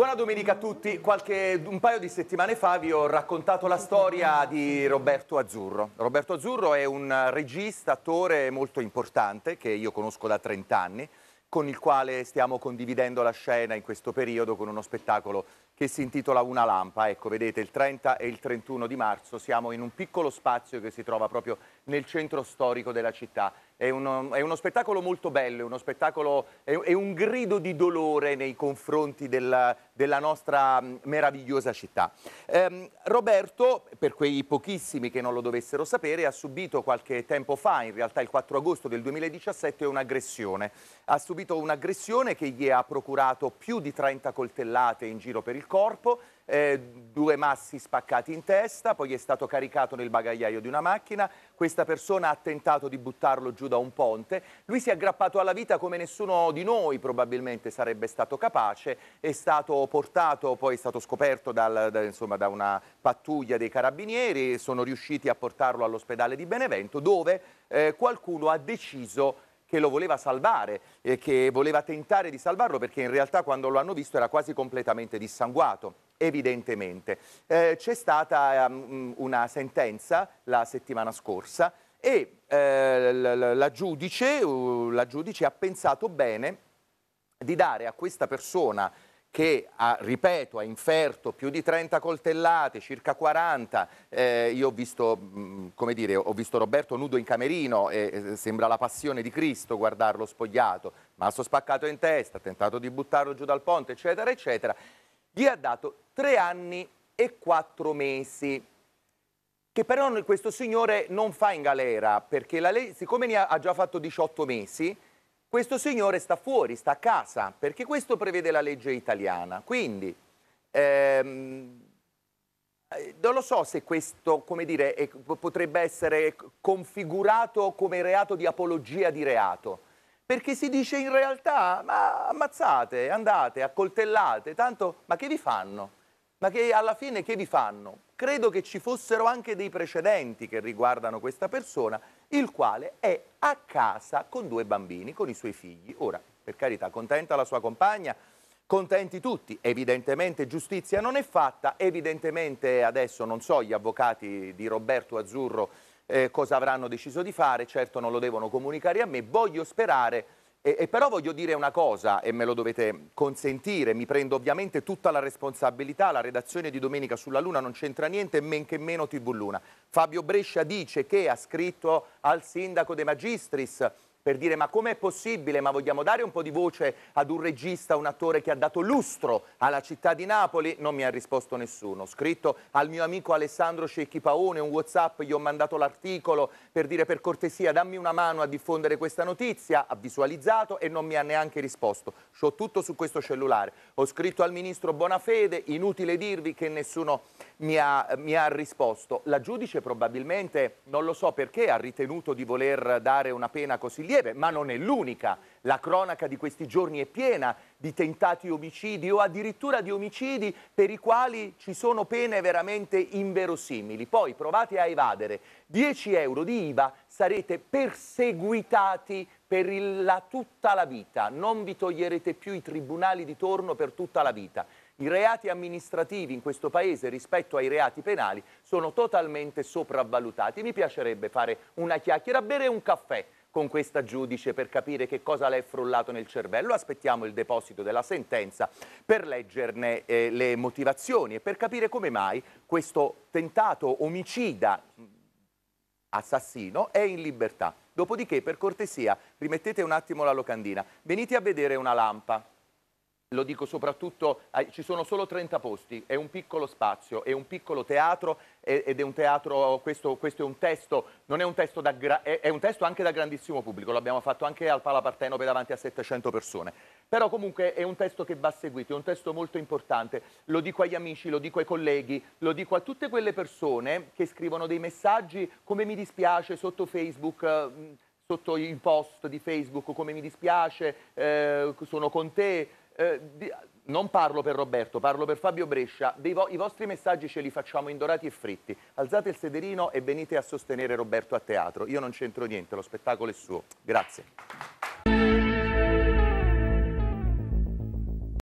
Buona domenica a tutti. Qualche, un paio di settimane fa vi ho raccontato la storia di Roberto Azzurro. Roberto Azzurro è un regista, attore molto importante che io conosco da 30 anni, con il quale stiamo condividendo la scena in questo periodo con uno spettacolo che si intitola Una lampa. Ecco, vedete, il 30 e il 31 di marzo siamo in un piccolo spazio che si trova proprio nel centro storico della città è uno, è uno, spettacolo molto bello, è, è, è, un grido di dolore nei confronti della, della nostra mm, meravigliosa città. Ehm, Roberto, per quei pochissimi che non lo dovessero sapere, ha subito qualche tempo fa, in realtà il 4 agosto del 2017, un'aggressione. Ha subito un'aggressione che gli ha procurato più di 30 coltellate in giro per il corpo, eh, due massi spaccati in testa, poi è stato caricato nel bagagliaio di una macchina, questa persona ha tentato di buttarlo giù da un ponte, lui si è aggrappato alla vita come nessuno di noi probabilmente sarebbe stato capace, è stato portato, poi è stato scoperto dal, da, insomma, da una pattuglia dei carabinieri, sono riusciti a portarlo all'ospedale di Benevento dove eh, qualcuno ha deciso di che lo voleva salvare, e che voleva tentare di salvarlo perché in realtà quando lo hanno visto era quasi completamente dissanguato evidentemente. Eh, c'è stata um, una sentenza la settimana scorsa e eh, la, la, giudice, uh, la giudice ha pensato bene di dare a questa persona che ha, ripeto, ha inferto più di 30 coltellate, circa 40. Eh, io ho visto, mm, come dire, ho visto Roberto nudo in camerino e sembra la passione di Cristo guardarlo spogliato, masso spaccato in testa, ha tentato di buttarlo giù dal ponte, eccetera, eccetera. Gli ha dato tre anni e quattro mesi che però questo signore non fa in galera, perché la legge, siccome ne ha già fatto 18 mesi, questo signore sta fuori, sta a casa, perché questo prevede la legge italiana. Quindi, ehm, eh, non lo so se questo, dire, è, potrebbe essere configurato come reato di apologia di reato, perché si dice in realtà, ma ammazzate, andate, accoltellate, tanto, ma che vi fanno? ma che alla fine che vi fanno? Credo che ci fossero anche dei precedenti che riguardano questa persona, il quale è a casa con due bambini, con i suoi figli. Ora, per carità, contenta la sua compagna, contenti tutti, evidentemente giustizia non è fatta, evidentemente adesso non so gli avvocati di Roberto Azzurro eh, cosa avranno deciso di fare, certo non lo devono comunicare a me, voglio sperare e, e però voglio dire una cosa, e me lo dovete consentire, mi prendo ovviamente tutta la responsabilità, la redazione di Domenica sulla Luna non c'entra niente, men che meno TV Luna. Fabio Brescia dice che ha scritto al sindaco De Magistris per dire ma com'è possibile, ma vogliamo dare un po' di voce ad un regista, un attore che ha dato lustro alla città di Napoli? Non mi ha risposto nessuno. Ho scritto al mio amico Alessandro Scecchi Paone un Whatsapp, gli ho mandato l'articolo per dire per cortesia dammi una mano a diffondere questa notizia, ha visualizzato e non mi ha neanche risposto. Ho tutto su questo cellulare. Ho scritto al ministro Bonafede, inutile dirvi che nessuno mi ha, mi ha risposto. La giudice probabilmente, non lo so perché, ha ritenuto di voler dare una pena così lieve, ma non è l'unica. La cronaca di questi giorni è piena di tentati omicidi o addirittura di omicidi per i quali ci sono pene veramente inverosimili. Poi provate a evadere 10 euro di IVA, sarete perseguitati per il, la, tutta la vita, non vi toglierete più i tribunali di torno per tutta la vita. I reati amministrativi in questo Paese rispetto ai reati penali sono totalmente sopravvalutati. Mi piacerebbe fare una chiacchiera, bere un caffè con questa giudice per capire che cosa le è frullato nel cervello. Aspettiamo il deposito della sentenza per leggerne eh, le motivazioni e per capire come mai questo tentato omicida mm, assassino è in libertà. Dopodiché, per cortesia, rimettete un attimo la locandina. Venite a vedere una lampa lo dico soprattutto, ci sono solo 30 posti, è un piccolo spazio, è un piccolo teatro ed è un teatro, questo, questo è un testo, non è un testo, da, è un testo anche da grandissimo pubblico, l'abbiamo fatto anche al Palapartenope davanti a 700 persone, però comunque è un testo che va seguito, è un testo molto importante, lo dico agli amici, lo dico ai colleghi, lo dico a tutte quelle persone che scrivono dei messaggi come mi dispiace sotto Facebook, sotto i post di Facebook, come mi dispiace, eh, sono con te, eh, di, non parlo per Roberto, parlo per Fabio Brescia, vo i vostri messaggi ce li facciamo indorati e fritti. Alzate il sederino e venite a sostenere Roberto a teatro. Io non c'entro niente, lo spettacolo è suo. Grazie.